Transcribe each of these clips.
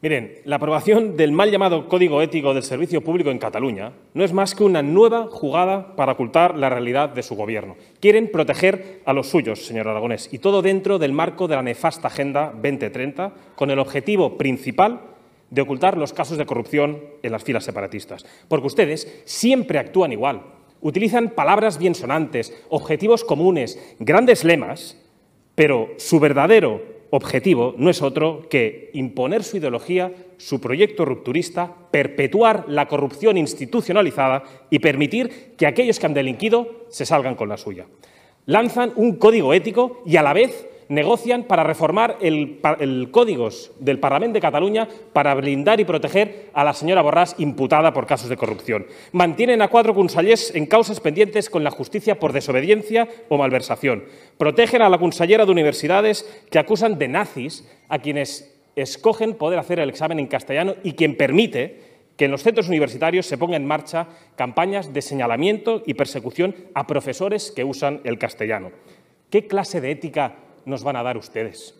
Miren, la aprobación del mal llamado Código Ético del Servicio Público en Cataluña no es más que una nueva jugada para ocultar la realidad de su gobierno. Quieren proteger a los suyos, señor Aragonés, y todo dentro del marco de la nefasta Agenda 2030, con el objetivo principal de ocultar los casos de corrupción en las filas separatistas. Porque ustedes siempre actúan igual. Utilizan palabras bien sonantes, objetivos comunes, grandes lemas, pero su verdadero objetivo no es otro que imponer su ideología, su proyecto rupturista, perpetuar la corrupción institucionalizada y permitir que aquellos que han delinquido se salgan con la suya. Lanzan un código ético y a la vez negocian para reformar el, Código del Parlamento de Cataluña para blindar y proteger a la señora Borràs imputada por casos de corrupción. Mantienen a cuatro consellers en causas pendientes con la justicia por desobediencia o malversación. Protegen a la consellera de universidades que acusan de nazis a quienes escogen poder hacer el examen en castellano y quien permite que en los centros universitarios se pongan en marcha campañas de señalamiento y persecución a profesores que usan el castellano. ¿Qué clase de ética nos van a dar ustedes.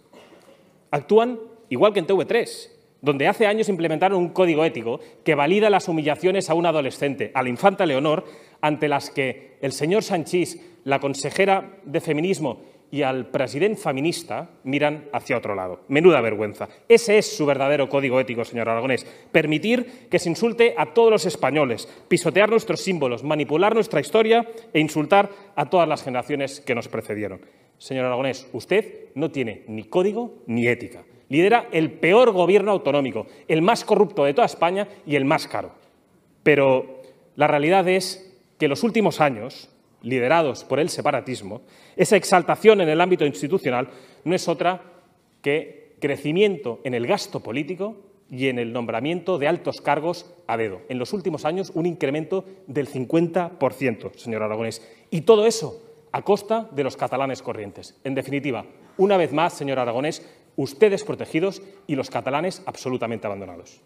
Actúan igual que en TV3, donde hace años implementaron un código ético que valida las humillaciones a un adolescente, a la infanta Leonor, ante las que el señor Sanchís, la consejera de feminismo y al presidente feminista miran hacia otro lado. Menuda vergüenza. Ese es su verdadero código ético, señor Aragonés. Permitir que se insulte a todos los españoles, pisotear nuestros símbolos, manipular nuestra historia e insultar a todas las generaciones que nos precedieron. Señor Aragonés, usted no tiene ni código ni ética. Lidera el peor gobierno autonómico, el más corrupto de toda España y el más caro. Pero la realidad es que los últimos años, liderados por el separatismo, esa exaltación en el ámbito institucional no es otra que crecimiento en el gasto político y en el nombramiento de altos cargos a dedo. En los últimos años, un incremento del 50%, señor Aragonés. Y todo eso a costa de los catalanes corrientes. En definitiva, una vez más, señor Aragonés, ustedes protegidos y los catalanes absolutamente abandonados.